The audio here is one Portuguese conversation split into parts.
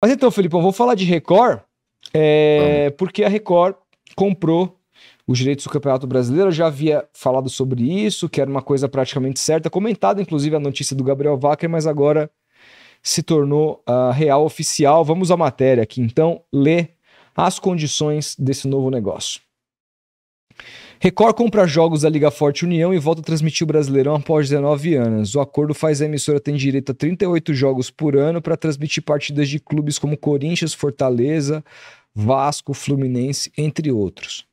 Mas então, Felipão, vou falar de Record, é, porque a Record comprou os direitos do Campeonato Brasileiro. Eu já havia falado sobre isso, que era uma coisa praticamente certa, comentada inclusive a notícia do Gabriel Wacker, mas agora se tornou uh, real oficial. Vamos à matéria aqui, então, lê as condições desse novo negócio. Record compra jogos da Liga Forte União e volta a transmitir o Brasileirão após 19 anos. O acordo faz a emissora ter direito a 38 jogos por ano para transmitir partidas de clubes como Corinthians, Fortaleza, Vasco, Fluminense, entre outros.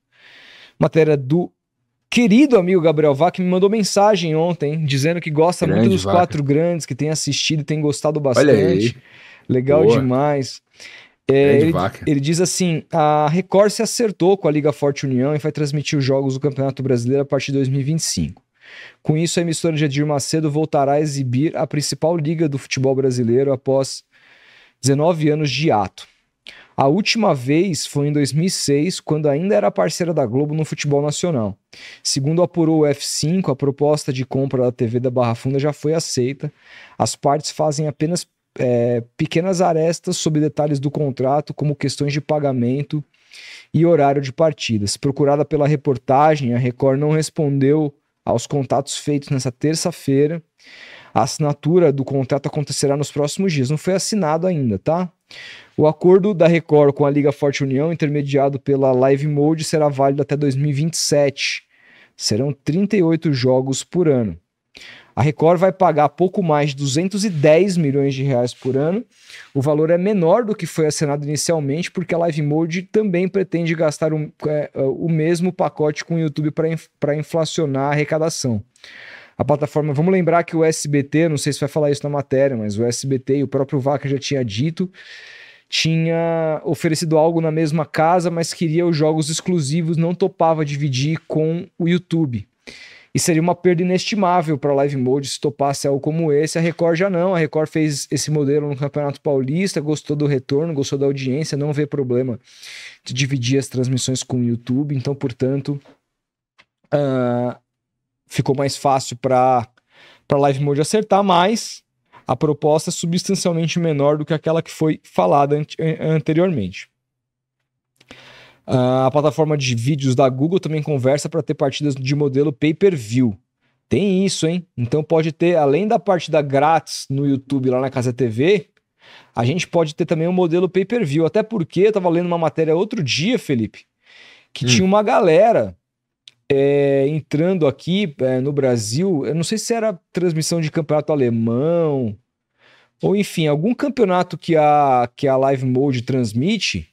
Matéria do querido amigo Gabriel Vac me mandou mensagem ontem dizendo que gosta Grande muito dos Vaca. quatro grandes, que tem assistido e tem gostado bastante. Legal Boa. demais. É, ele, ele, diz assim: a Record se acertou com a Liga Forte União e vai transmitir os jogos do Campeonato Brasileiro a partir de 2025. Com isso, a emissora de Edir Macedo voltará a exibir a principal liga do futebol brasileiro após 19 anos de ato. A última vez foi em 2006, quando ainda era parceira da Globo no futebol nacional. Segundo apurou o F5, a proposta de compra da TV da Barra Funda já foi aceita. As partes fazem apenas é, pequenas arestas sobre detalhes do contrato, como questões de pagamento e horário de partidas. Procurada pela reportagem, a Record não respondeu aos contatos feitos nessa terça-feira. A assinatura do contrato acontecerá nos próximos dias. Não foi assinado ainda, tá? O acordo da Record com a Liga Forte União, intermediado pela Live Mode, será válido até 2027. Serão 38 jogos por ano. A Record vai pagar pouco mais de 210 milhões de reais por ano. O valor é menor do que foi assinado inicialmente, porque a Live Mode também pretende gastar um, é, é, o mesmo pacote com o YouTube para inflacionar a arrecadação. A plataforma, vamos lembrar que o SBT, não sei se vai falar isso na matéria, mas o SBT e o próprio Vaca já tinha dito tinha oferecido algo na mesma casa, mas queria os jogos exclusivos, não topava dividir com o YouTube. E seria uma perda inestimável para a Live Mode se topasse algo como esse. A Record já não. A Record fez esse modelo no Campeonato Paulista, gostou do retorno, gostou da audiência, não vê problema de dividir as transmissões com o YouTube. Então, portanto, uh, ficou mais fácil para a Live Mode acertar, mas a proposta é substancialmente menor do que aquela que foi falada an anteriormente. Ah, a plataforma de vídeos da Google também conversa para ter partidas de modelo pay-per-view. Tem isso, hein? Então pode ter, além da partida grátis no YouTube lá na Casa TV, a gente pode ter também um modelo pay-per-view. Até porque eu estava lendo uma matéria outro dia, Felipe, que hum. tinha uma galera é, entrando aqui é, no Brasil. Eu não sei se era transmissão de campeonato alemão, ou enfim, algum campeonato que a, que a Live Mode transmite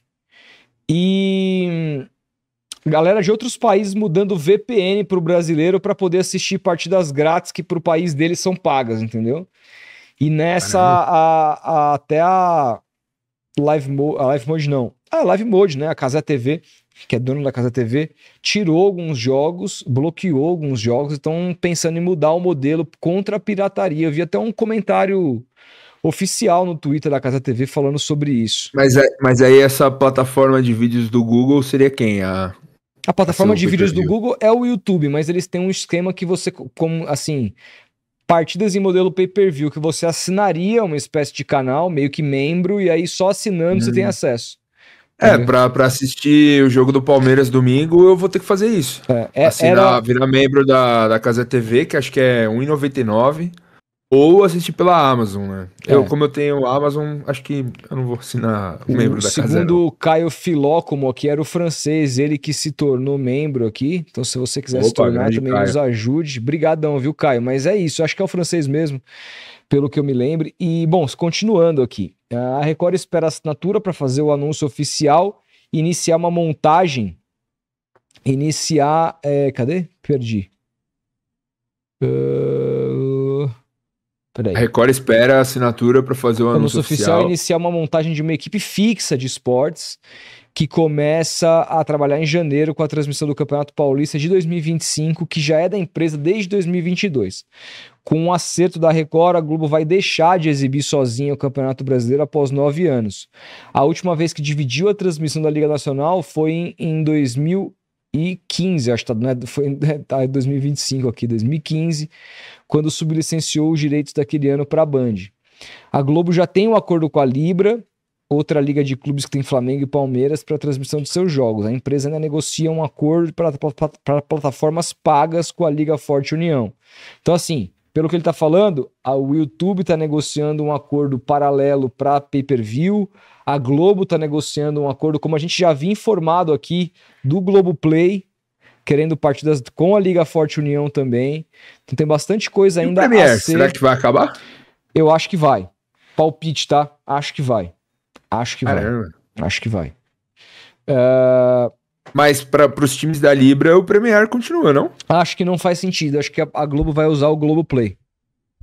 e hum, galera de outros países mudando VPN para o brasileiro para poder assistir partidas grátis que para o país deles são pagas, entendeu? E nessa, a, a, até a Live, Mo, a Live Mode não, ah, a Live Mode, né? A Casa TV, que é dono da Casa TV, tirou alguns jogos, bloqueou alguns jogos, estão pensando em mudar o modelo contra a pirataria. Eu vi até um comentário oficial no Twitter da Casa TV falando sobre isso. Mas, é, mas aí essa plataforma de vídeos do Google seria quem? A, a plataforma a de vídeos do Google é o YouTube, mas eles têm um esquema que você, como assim, partidas em modelo pay-per-view, que você assinaria uma espécie de canal, meio que membro, e aí só assinando hum. você tem uhum. acesso. É, pra, pra assistir o jogo do Palmeiras domingo, eu vou ter que fazer isso. É, é, Assinar, era... virar membro da, da Casa TV, que acho que é R$1,99. Ou assistir pela Amazon, né? É. Eu, como eu tenho Amazon, acho que eu não vou assinar o membro da segundo casa. Segundo o Caio Filócomo, que era o francês, ele que se tornou membro aqui. Então, se você quiser Opa, se tornar, também Caio. nos ajude. Brigadão, viu, Caio? Mas é isso, acho que é o francês mesmo, pelo que eu me lembro. E, bom, continuando aqui. A Record espera a assinatura para fazer o anúncio oficial, iniciar uma montagem, iniciar... É, cadê? Perdi. Uh... Peraí. A Record espera a assinatura para fazer o anúncio, anúncio oficial. oficial iniciar uma montagem de uma equipe fixa de esportes que começa a trabalhar em janeiro com a transmissão do Campeonato Paulista de 2025, que já é da empresa desde 2022. Com o um acerto da Record, a Globo vai deixar de exibir sozinha o Campeonato Brasileiro após nove anos. A última vez que dividiu a transmissão da Liga Nacional foi em, em 2000 2015, acho que tá, né, foi, é, tá 2025 é aqui, 2015, quando sublicenciou os direitos daquele ano para a Band. A Globo já tem um acordo com a Libra, outra liga de clubes que tem Flamengo e Palmeiras, para a transmissão de seus jogos. A empresa ainda negocia um acordo para plataformas pagas com a Liga Forte União. Então, assim, pelo que ele está falando, a, o YouTube está negociando um acordo paralelo para pay-per-view, a Globo está negociando um acordo, como a gente já havia informado aqui, do Globoplay, querendo partidas com a Liga Forte União também. Então tem bastante coisa ainda e Premier, a ser. Será que vai acabar? Eu acho que vai. Palpite, tá? Acho que vai. Acho que Caramba. vai. Acho que vai. Uh, mas para os times da Libra, o Premier continua, não? Acho que não faz sentido. Acho que a, a Globo vai usar o Globo Play.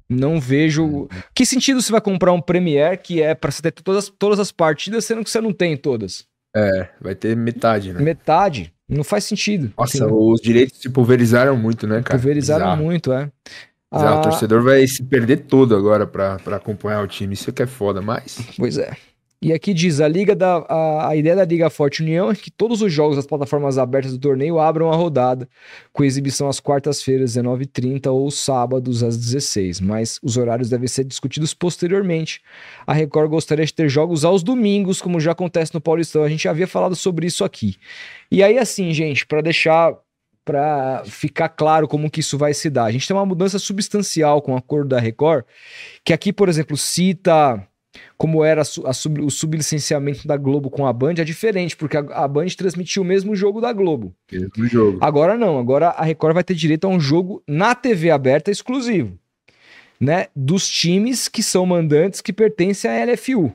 Não vejo. Uhum. Que sentido você vai comprar um Premier que é para você ter todas, todas as partidas, sendo que você não tem todas? É, vai ter metade, né? Metade. Não faz sentido. Nossa, assim, os direitos se pulverizaram muito, né, cara? Pulverizaram muito, é. a... O ah, torcedor vai se perder todo agora para acompanhar o time. Isso que é foda, mas. Pois é. E aqui diz: a, liga da, a, a, ideia da Liga Forte União é que todos os jogos das plataformas abertas do torneio abram a rodada, com exibição às quartas-feiras, 19h30 ou sábados às 16 mas os horários devem ser discutidos posteriormente. A Record gostaria de ter jogos aos domingos, como já acontece no Paulistão, a gente já havia falado sobre isso aqui. E aí, assim, gente, para deixar para ficar claro como que isso vai se dar. A gente tem uma mudança substancial com o acordo da Record, que aqui, por exemplo, cita como era a, a sub, o sublicenciamento da Globo com a Band é diferente, porque a, a Band transmitiu o mesmo jogo da Globo. Mesmo jogo. Agora não, agora a Record vai ter direito a um jogo na TV aberta exclusivo, né? Dos times que são mandantes que pertencem à LFU.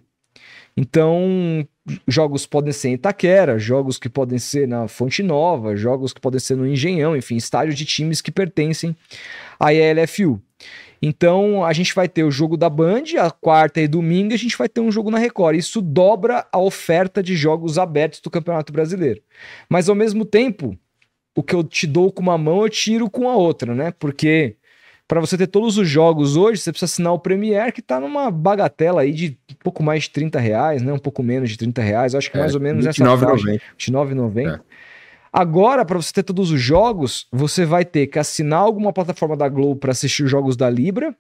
Então, jogos podem ser em Itaquera, jogos que podem ser na Fonte Nova, jogos que podem ser no Engenhão, enfim, estádios de times que pertencem à LFU. Então a gente vai ter o jogo da Band, a quarta e domingo, e a gente vai ter um jogo na Record. Isso dobra a oferta de jogos abertos do Campeonato Brasileiro. Mas ao mesmo tempo, o que eu te dou com uma mão, eu tiro com a outra, né? Porque para você ter todos os jogos hoje, você precisa assinar o Premier, que tá numa bagatela aí de um pouco mais de 30 reais, né? Um pouco menos de 30 reais, acho que é mais é, ou menos 29, nessa faixa. 29,90. Agora, para você ter todos os jogos, você vai ter que assinar alguma plataforma da Globo para assistir os jogos da Libra,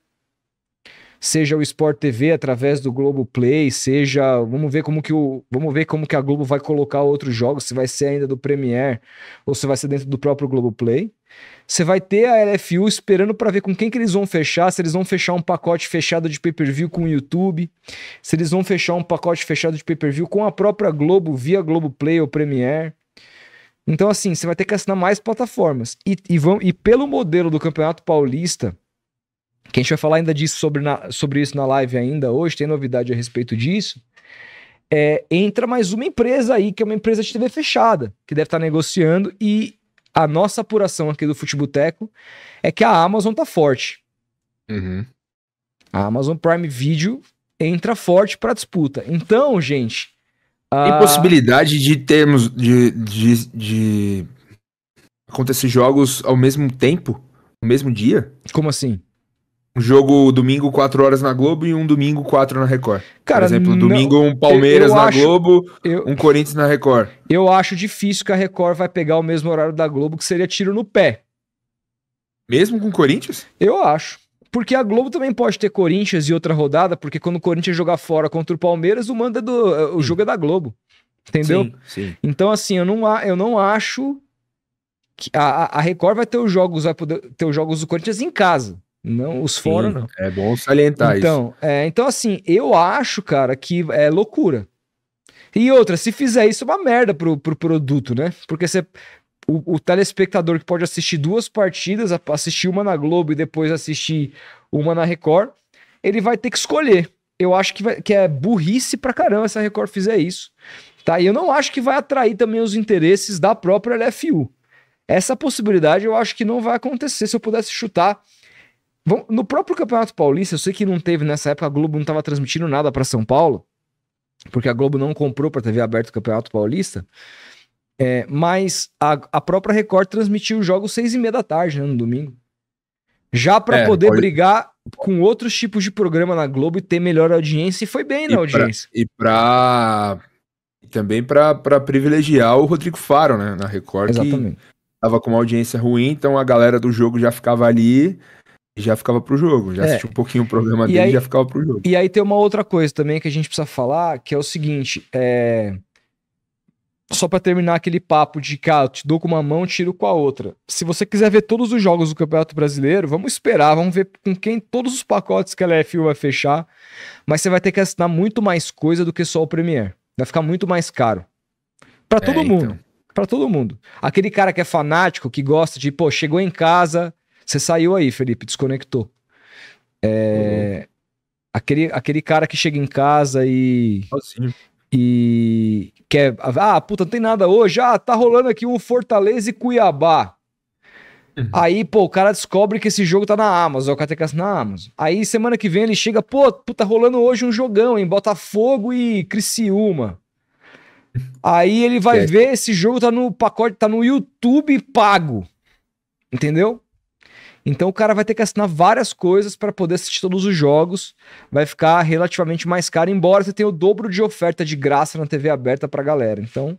seja o Sport TV através do Globo Play, seja, vamos ver como que o, vamos ver como que a Globo vai colocar outros jogos, se vai ser ainda do Premier ou se vai ser dentro do próprio Globo Play. Você vai ter a LFU esperando para ver com quem que eles vão fechar, se eles vão fechar um pacote fechado de pay-per-view com o YouTube, se eles vão fechar um pacote fechado de pay-per-view com a própria Globo via Globo Play ou Premier. Então, assim, você vai ter que assinar mais plataformas. E, e, vão, e pelo modelo do Campeonato Paulista, que a gente vai falar ainda disso sobre, na, sobre isso na live ainda hoje, tem novidade a respeito disso. É, entra mais uma empresa aí, que é uma empresa de TV fechada, que deve estar negociando, e a nossa apuração aqui do Futeboteco é que a Amazon tá forte. Uhum. A Amazon Prime Video entra forte para disputa. Então, gente, ah. Tem possibilidade de termos de, de, de acontecer jogos ao mesmo tempo, no mesmo dia? Como assim? Um jogo domingo 4 horas na Globo e um domingo 4 na Record. Cara, Por exemplo, não, domingo um Palmeiras eu, eu na acho, Globo, eu, um Corinthians na Record. Eu acho difícil que a Record vai pegar o mesmo horário da Globo, que seria tiro no pé. Mesmo com o Corinthians? Eu acho. Porque a Globo também pode ter Corinthians e outra rodada, porque quando o Corinthians jogar fora contra o Palmeiras, o manda é do é, o jogo é da Globo. Entendeu? Sim, sim. Então, assim, eu não, eu não acho que a, a Record vai ter os jogos, vai poder ter os jogos do Corinthians em casa. Não, os fora não. É bom salientar então, isso. É, então, assim, eu acho, cara, que é loucura. E outra, se fizer isso, é uma merda pro, pro produto, né? Porque você o, o, telespectador que pode assistir duas partidas, assistir uma na Globo e depois assistir uma na Record, ele vai ter que escolher. Eu acho que, vai, que é burrice pra caramba se a Record fizer isso. Tá? E eu não acho que vai atrair também os interesses da própria LFU. Essa possibilidade eu acho que não vai acontecer. Se eu pudesse chutar. No próprio Campeonato Paulista, eu sei que não teve nessa época, a Globo não estava transmitindo nada para São Paulo, porque a Globo não comprou para TV aberta o Campeonato Paulista. É, mas a, a própria Record transmitiu o jogo seis e meia da tarde, né, no domingo. Já para é, poder brigar com outros tipos de programa na Globo e ter melhor audiência, e foi bem na e audiência. Pra, e pra. Também para privilegiar o Rodrigo Faro, né? Na Record. Exatamente. tava com uma audiência ruim, então a galera do jogo já ficava ali e já ficava pro jogo. Já é. um pouquinho o programa e dele aí, e já ficava pro jogo. E aí tem uma outra coisa também que a gente precisa falar, que é o seguinte: é só para terminar aquele papo de cara, ah, te dou com uma mão, tiro com a outra. Se você quiser ver todos os jogos do Campeonato Brasileiro, vamos esperar, vamos ver com quem todos os pacotes que a LFU vai fechar, mas você vai ter que assinar muito mais coisa do que só o Premier. Vai ficar muito mais caro. Para é, todo é, mundo. Então. Para todo mundo. Aquele cara que é fanático, que gosta de, pô, chegou em casa, você saiu aí, Felipe, desconectou. É, uhum. aquele, aquele cara que chega em casa e e quer. Ah, puta, não tem nada hoje. Ah, tá rolando aqui um Fortaleza e Cuiabá. Uhum. Aí, pô, o cara descobre que esse jogo tá na Amazon, o cara na Amazon. Aí, semana que vem, ele chega, pô, puta, tá rolando hoje um jogão em Botafogo e Criciúma. Aí ele vai é. ver, esse jogo tá no pacote, tá no YouTube pago. Entendeu? Então o cara vai ter que assinar várias coisas para poder assistir todos os jogos. Vai ficar relativamente mais caro, embora você tenha o dobro de oferta de graça na TV aberta pra galera. Então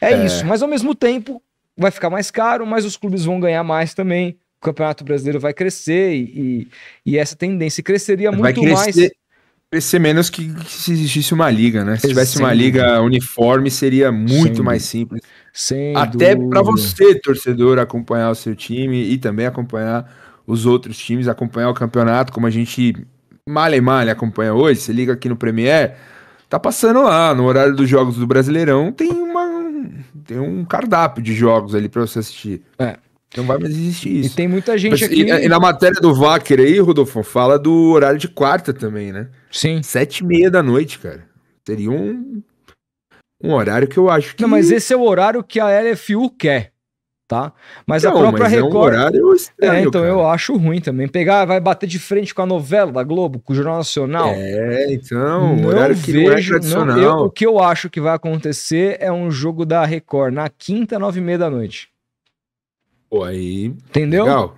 é, é. isso. Mas ao mesmo tempo vai ficar mais caro, mas os clubes vão ganhar mais também. O Campeonato Brasileiro vai crescer e, e, e essa tendência cresceria vai muito crescer... mais Crescer menos que, se existisse uma liga, né? Se tivesse uma liga uniforme, seria muito Sem mais simples. Sem Até para você, torcedor, acompanhar o seu time e também acompanhar os outros times, acompanhar o campeonato, como a gente malha e malha acompanha hoje. Você liga aqui no Premier, tá passando lá, no horário dos jogos do Brasileirão, tem uma tem um cardápio de jogos ali para você assistir. É. Não vai mais existir isso. E tem muita gente Mas, aqui. E, e, na matéria do Wacker aí, Rodolfo, fala do horário de quarta também, né? Sim. Sete e meia da noite, cara. Seria um, um horário que eu acho que. Não, mas esse é o horário que a LFU quer, tá? Mas não, a própria mas Record. É um horário é, estranho, é, então cara. eu acho ruim também. Pegar, vai bater de frente com a novela da Globo, com o Jornal Nacional. É, então, não horário que é vejo, não é tradicional. Não, eu, o que eu acho que vai acontecer é um jogo da Record na quinta, nove e meia da noite. Pô, aí. Entendeu? Legal.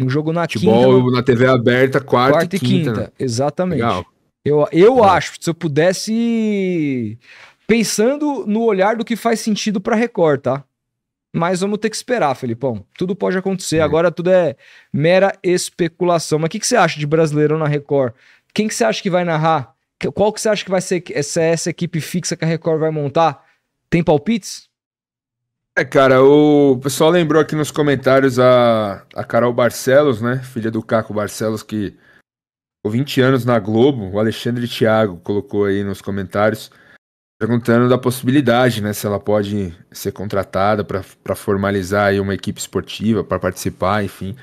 Um jogo na Futebol, quinta. na TV aberta, quarta, quarta e quinta. quinta. Né? Exatamente. Legal. Eu, eu Legal. acho, se eu pudesse. Pensando no olhar do que faz sentido para Record, tá? Mas vamos ter que esperar, Felipão. Tudo pode acontecer. É. Agora tudo é mera especulação. Mas o que, que você acha de brasileiro na Record? Quem que você acha que vai narrar? Qual que você acha que vai ser essa, essa equipe fixa que a Record vai montar? Tem palpites? É, cara, o pessoal lembrou aqui nos comentários a, a Carol Barcelos, né? Filha do Caco Barcelos, que ficou 20 anos na Globo. O Alexandre Thiago colocou aí nos comentários, perguntando da possibilidade, né? Se ela pode ser contratada para formalizar aí uma equipe esportiva, para participar, enfim.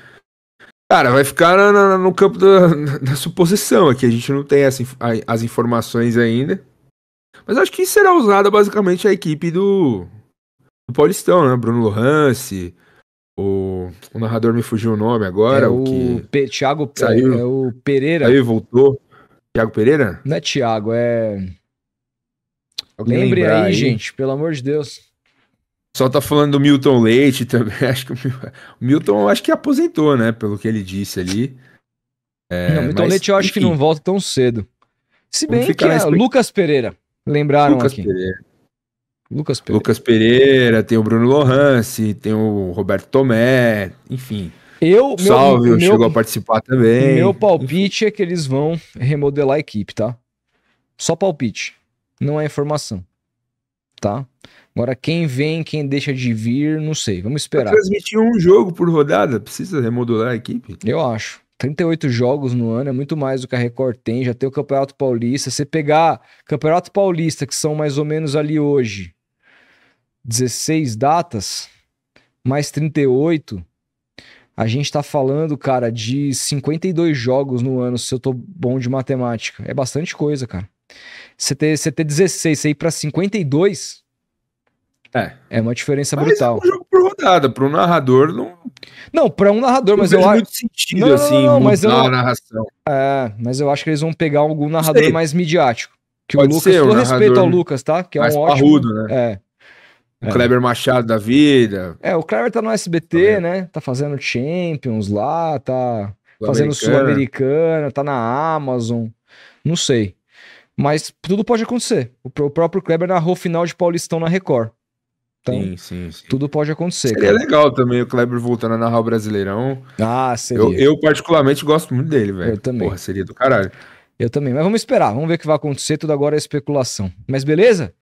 Cara, vai ficar no campo da, da, suposição aqui. A gente não tem as as informações ainda. Mas acho que será usada basicamente a equipe do, do Paulistão, né? Bruno Lohance, o, o narrador me fugiu o nome agora. É o, que Pe... Thiago saiu, é o Pereira. Aí voltou. Thiago Pereira? Não é Thiago, é. Lembre aí, aí, gente, pelo amor de Deus. Só tá falando do Milton Leite também. Acho que o Milton acho que aposentou, né? Pelo que ele disse ali. É, não, Milton mas, Leite eu acho enfim. que não volta tão cedo. Se bem que é Lucas Pereira. Lembraram Lucas aqui. Pereira. Lucas Pereira. Lucas Pereira, tem o Bruno Lohance, tem o Roberto Tomé, enfim. Eu, meu, Salve, meu, chegou a participar também. Meu palpite é que eles vão remodelar a equipe, tá? Só palpite, não é informação, tá? Agora, quem vem, quem deixa de vir, não sei, vamos esperar. Transmitir um jogo por rodada, precisa remodelar a equipe? Eu acho. 38 jogos no ano é muito mais do que a Record tem, já tem o Campeonato Paulista. Você pegar Campeonato Paulista, que são mais ou menos ali hoje, 16 datas, mais 38, a gente está falando, cara, de 52 jogos no ano, se eu tô bom de matemática. É bastante coisa, cara. Você ter, você ter 16, você ir pra 52. É. É uma diferença mas brutal. É um jogo por rodada, para um narrador não. Não, para um narrador, não mas eu acho. muito sentido, não, assim, não, mas eu... a narração. É, mas eu acho que eles vão pegar algum narrador mais midiático. Que Pode o Lucas, ser, todo respeito ao Lucas, tá? Que é um ótimo. Parrudo, né? É. O é. Kleber Machado da vida. É, o Kleber tá no SBT, é. Tá né? Tá fazendo Champions lá, tá fazendo Sul-Americana, tá na Amazon. Não sei. Mas tudo pode acontecer. O próprio Kleber narrou final de Paulistão na Record. Então, sim, sim, sim. tudo pode acontecer. Seria cara. legal também o Kleber voltando a narrar o Brasileirão. Ah, seria. Eu, eu particularmente gosto muito dele, velho. Eu também. Porra, seria do caralho. Eu também. Mas vamos esperar, vamos ver o que vai acontecer. Tudo agora é especulação. Mas beleza?